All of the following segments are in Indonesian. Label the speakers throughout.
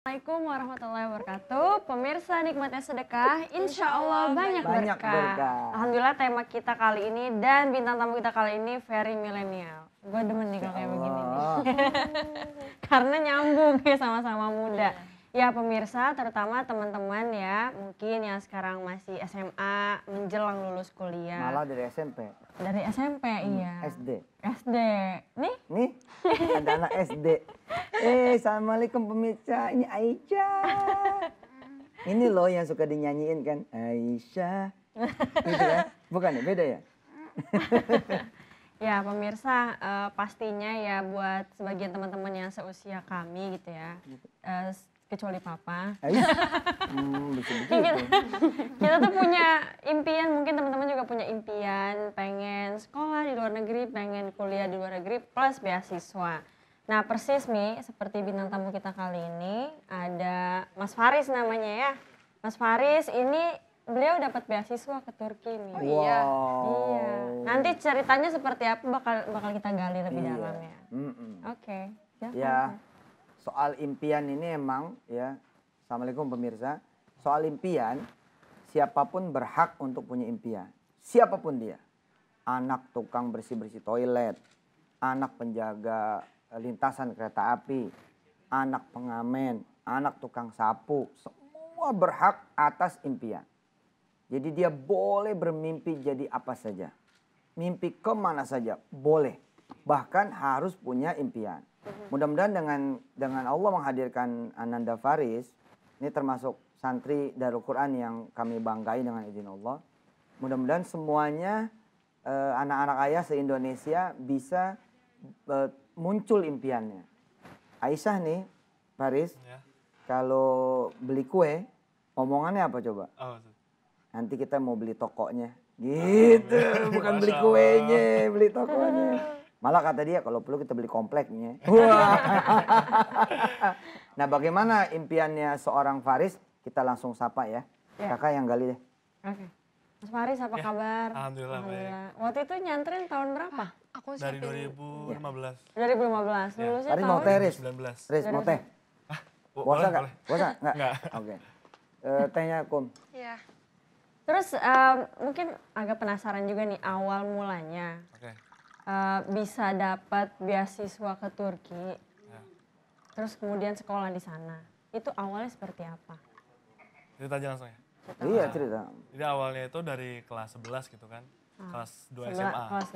Speaker 1: Assalamualaikum warahmatullahi wabarakatuh. Pemirsa nikmatnya sedekah, insya Allah banyak, banyak berkah. Alhamdulillah tema kita kali ini dan bintang tamu kita kali ini very milenial. Gue demen nih kalau kayak begini nih. Karena nyambung ya sama-sama muda. Ya pemirsa, terutama teman-teman ya, mungkin yang sekarang masih SMA menjelang lulus kuliah. Malah dari SMP. Dari SMP, hmm, iya. SD. SD.
Speaker 2: Nih? Nih, ada anak SD. Eh, Assalamualaikum pemirsa, ini Aisyah. ini loh yang suka dinyanyiin kan, Aisyah.
Speaker 1: Gitu
Speaker 2: ya? Bukan ya, beda ya?
Speaker 1: Ya pemirsa uh, pastinya ya buat sebagian teman-teman yang seusia kami gitu ya. Uh, kecuali papa. Eh, iya. hmm, kita, iya. kita tuh punya impian, mungkin teman-teman juga punya impian, pengen sekolah di luar negeri, pengen kuliah di luar negeri, plus beasiswa. Nah persis Mi, seperti bintang tamu kita kali ini, ada Mas Faris namanya ya. Mas Faris ini beliau dapat beasiswa ke Turki nih. Oh, iya. Wow. Iya. Nanti ceritanya seperti apa bakal bakal kita gali lebih iya. dalam ya. Mm -mm. Oke. Okay. Ya. Yeah
Speaker 2: soal impian ini emang ya Assalamualaikum pemirsa soal impian siapapun berhak untuk punya impian siapapun dia anak tukang bersih-bersih toilet anak penjaga lintasan kereta api anak pengamen anak tukang sapu semua berhak atas impian jadi dia boleh bermimpi jadi apa saja. Mimpi kemana saja, boleh. Bahkan harus punya impian. Mudah-mudahan dengan dengan Allah menghadirkan Ananda Faris, ini termasuk santri Darul Quran yang kami banggai dengan izin Allah. Mudah-mudahan semuanya anak eh, anak-anak ayah se-Indonesia bisa eh, muncul impiannya. Aisyah nih, Faris, ya. kalau beli kue, omongannya apa coba? Oh. Nanti kita mau beli tokonya. Gitu, bukan beli kuenya, beli tokonya. Malah kata dia kalau perlu kita beli kompleknya. nah bagaimana impiannya seorang Faris? Kita langsung sapa ya. ya. Kakak yang gali deh.
Speaker 1: Oke. Okay. Mas Faris apa ya. kabar? Alhamdulillah, Alhamdulillah. baik. Waktu itu nyantren tahun berapa? Aku Dari
Speaker 3: 2015.
Speaker 1: Ya. 2015. Ya. Lulusnya Faris
Speaker 3: tahun? mau teh, Riz? mau teh? Ah, boleh, gak? Bosa
Speaker 2: gak? Enggak. Oke. Okay. Uh, eh, tehnya Kum.
Speaker 1: Iya. Terus uh, mungkin agak penasaran juga nih awal mulanya. Oke. Okay Eh, bisa dapat beasiswa ke Turki, ya. terus kemudian sekolah di sana, itu awalnya seperti apa?
Speaker 3: Cerita aja langsung ya? Cerita iya nah, cerita. Jadi awalnya itu dari kelas 11 gitu kan, ah, kelas 2 SMA. Kelas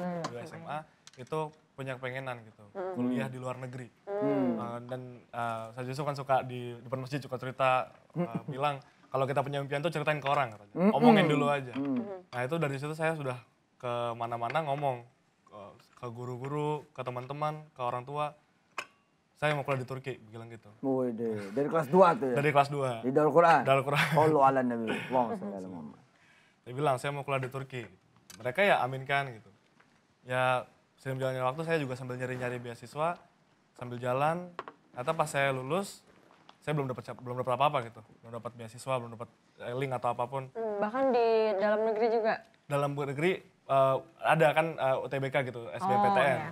Speaker 3: 2 SMA itu punya kepengenan gitu, mm. kuliah di luar negeri. Mm. Uh, dan uh, saya justru kan suka di depan masjid juga cerita, uh, bilang kalau kita punya impian tuh ceritain ke orang katanya. Mm -hmm. Omongin hmm. dulu aja. Hmm. -hmm. Nah itu dari situ saya sudah kemana-mana ngomong ke guru-guru, ke teman-teman, ke orang tua, saya mau kuliah di Turki, bilang gitu.
Speaker 2: Wede, dari kelas 2 tuh ya? Dari kelas 2. Di Darul
Speaker 3: Quran? Darul Quran. Allah
Speaker 2: oh, ala Nabi, Muhammad.
Speaker 3: Saya bilang, saya mau kuliah di Turki. Mereka ya aminkan gitu. Ya, sering jalan waktu saya juga sambil nyari-nyari beasiswa, sambil jalan. Ternyata pas saya lulus, saya belum dapat belum dapat apa-apa gitu. Belum dapat beasiswa, belum dapat eh, link atau apapun.
Speaker 1: Hmm, bahkan di dalam negeri juga?
Speaker 3: Dalam negeri uh, ada kan uh, eh, UTBK gitu, SBMPTN. Oh, iya,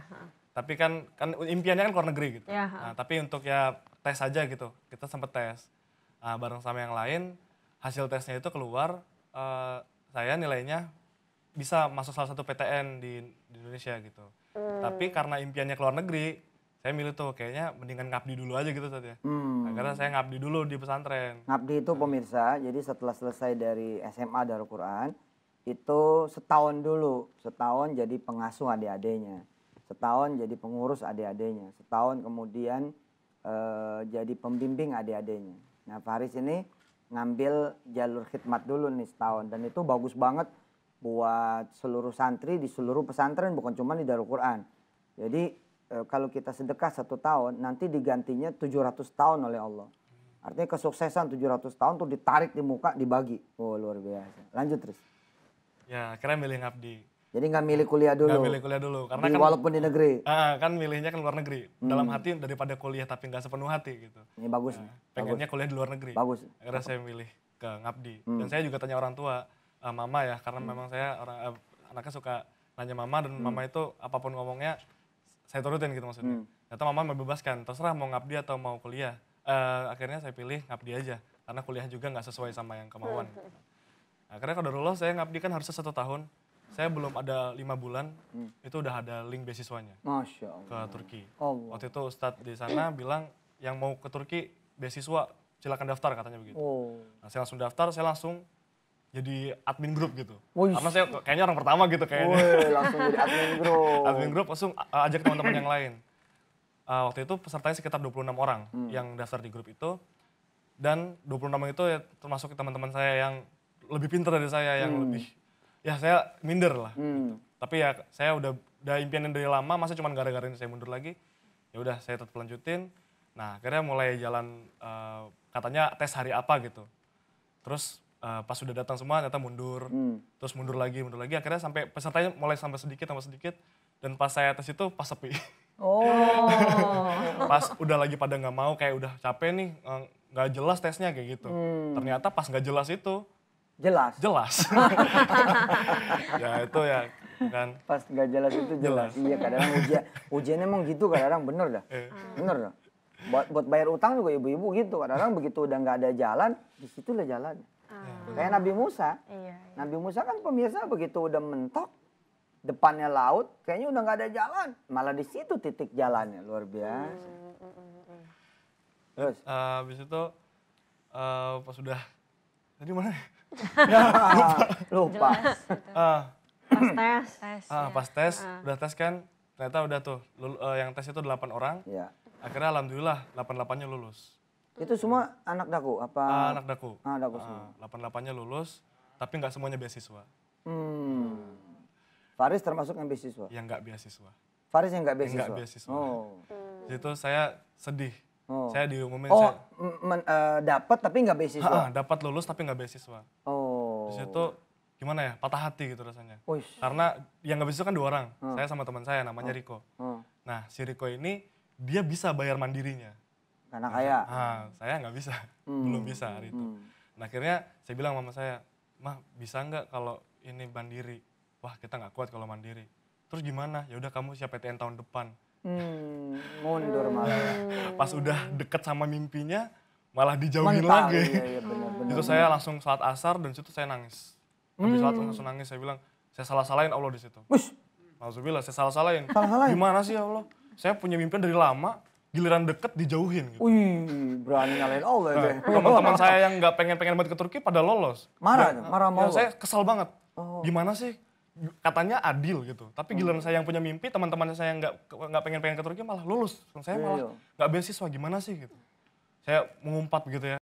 Speaker 3: Tapi kan kan impiannya kan luar negeri gitu. Iya, nah, tapi untuk ya tes aja gitu. Kita sempet tes. Nah, bareng sama yang lain hasil tesnya itu keluar uh, saya nilainya bisa masuk salah satu PTN di, di Indonesia gitu. Hmm. Tapi karena impiannya ke luar negeri, saya milih tuh kayaknya mendingan ngabdi dulu aja gitu saja. Ya. Hmm. Nah, karena saya ngabdi dulu di pesantren.
Speaker 2: Ngabdi itu pemirsa, jadi setelah selesai dari SMA Darul Quran, itu setahun dulu setahun jadi pengasuh adik-adiknya setahun jadi pengurus adik-adiknya setahun kemudian e, jadi pembimbing adik-adiknya nah Faris ini ngambil jalur khidmat dulu nih setahun dan itu bagus banget buat seluruh santri di seluruh pesantren bukan cuma di Darul Quran jadi e, kalau kita sedekah satu tahun nanti digantinya 700 tahun oleh Allah artinya kesuksesan 700 tahun tuh ditarik di muka dibagi oh luar biasa lanjut terus
Speaker 3: Ya, akhirnya milih ngabdi.
Speaker 2: Jadi nggak milih kuliah dulu? Nggak milih kuliah dulu. Karena di, kan, walaupun di negeri?
Speaker 3: Uh, kan milihnya kan luar negeri. Hmm. Dalam hati daripada kuliah tapi nggak sepenuh hati gitu. Ini bagus. Nah, pengennya bagus. kuliah di luar negeri. Bagus. Akhirnya saya milih ke ngabdi. Hmm. Dan saya juga tanya orang tua, uh, mama ya, karena hmm. memang saya orang uh, anaknya suka nanya mama dan hmm. mama itu apapun ngomongnya saya turutin gitu maksudnya. Hmm. Ternyata mama membebaskan, terserah mau ngabdi atau mau kuliah. Uh, akhirnya saya pilih ngabdi aja, karena kuliah juga nggak sesuai sama yang kemauan. Gitu akhirnya kalau lulus saya ngabdi kan harusnya satu tahun saya belum ada lima bulan hmm. itu udah ada link beasiswanya Masya Allah. ke Turki Allah. waktu itu Ustadz di sana bilang yang mau ke Turki beasiswa silakan daftar katanya begitu oh. nah, saya langsung daftar saya langsung jadi admin grup gitu karena saya kayaknya orang pertama gitu kayaknya Woy, langsung jadi admin grup admin grup langsung ajak teman-teman yang lain uh, waktu itu pesertanya sekitar 26 orang hmm. yang daftar di grup itu dan 26 itu ya, termasuk teman-teman saya yang lebih pintar dari saya yang hmm. lebih ya saya minder lah hmm. gitu. tapi ya saya udah udah impian dari lama masa cuma gara-gara ini saya mundur lagi ya udah saya tetap lanjutin nah akhirnya mulai jalan uh, katanya tes hari apa gitu terus uh, pas sudah datang semua ternyata mundur hmm. terus mundur lagi mundur lagi akhirnya sampai pesertanya mulai sampai sedikit tambah sedikit dan pas saya tes itu pas sepi oh pas udah lagi pada nggak mau kayak udah capek nih nggak jelas tesnya kayak gitu hmm. ternyata pas nggak jelas itu Jelas. Jelas. ya itu ya kan.
Speaker 2: Pas nggak jelas itu jelas. jelas. Iya kadang ujian ujian emang gitu kadang bener dah. Eh. Bener dah. Buat, buat bayar utang juga ibu-ibu gitu kadang begitu udah nggak ada jalan disitulah jalan ah. Kayak Nabi Musa. Iya, iya, Nabi Musa kan pemirsa begitu udah mentok depannya laut, kayaknya udah nggak ada jalan. Malah di situ titik jalannya luar biasa.
Speaker 3: Mm, Terus? Uh, habis itu uh, pas sudah tadi mana? lupa. lupa. Jelas, gitu. uh, pas tes. uh, Pas tes, uh. udah tes kan, ternyata udah tuh, lulu, uh, eh, yang tes itu delapan orang. Ya. Akhirnya alhamdulillah delapan nya lulus.
Speaker 2: Itu semua anak daku apa? Uh, anak
Speaker 3: daku. Ah, daku semua. Uh, 88-nya lulus, tapi nggak semuanya beasiswa.
Speaker 2: Hmm.
Speaker 3: Faris termasuk yang beasiswa? Yang nggak beasiswa.
Speaker 2: Faris yang nggak beasiswa? Yang gak
Speaker 3: beasiswa. Oh. Itu saya sedih Oh. Saya diumumin oh, saya
Speaker 2: uh, eh, dapat tapi nggak
Speaker 3: beasiswa. dapat lulus tapi nggak beasiswa. Oh. Di situ gimana ya patah hati gitu rasanya. Uish. Karena yang nggak beasiswa kan dua orang. Hmm. Saya sama teman saya namanya hmm. Riko. Hmm. Nah si Riko ini dia bisa bayar mandirinya. Karena kaya. Ah, saya nggak bisa, hmm. belum bisa hari itu. Hmm. Nah akhirnya saya bilang sama saya, mah bisa nggak kalau ini mandiri? Wah kita nggak kuat kalau mandiri. Terus gimana? Ya udah kamu siap PTN tahun depan Hmm, mundur hmm. malah. Ya. Pas udah deket sama mimpinya, malah dijauhin Mental, lagi. Iya, iya, bener, itu saya langsung salat asar dan situ saya nangis. Habis hmm. salat langsung nangis, saya bilang, saya salah-salahin Allah di situ. Wih. Alhamdulillah, saya salah-salahin. Salah-salahin? Gimana sih ya Allah? Saya punya mimpi dari lama, giliran deket dijauhin gitu. Wih, berani nyalain Allah nah, deh. Ya. Teman-teman saya yang gak pengen-pengen banget ke Turki pada lolos. Marah, dan, nah, marah mau. Ya, saya kesal banget. Oh. Gimana sih katanya adil gitu. Tapi hmm. giliran hmm. saya yang punya mimpi, teman-teman saya yang nggak pengen pengen ke Turki malah lulus. Saya malah iya, iya. nggak beasiswa gimana sih gitu. Saya mengumpat gitu ya.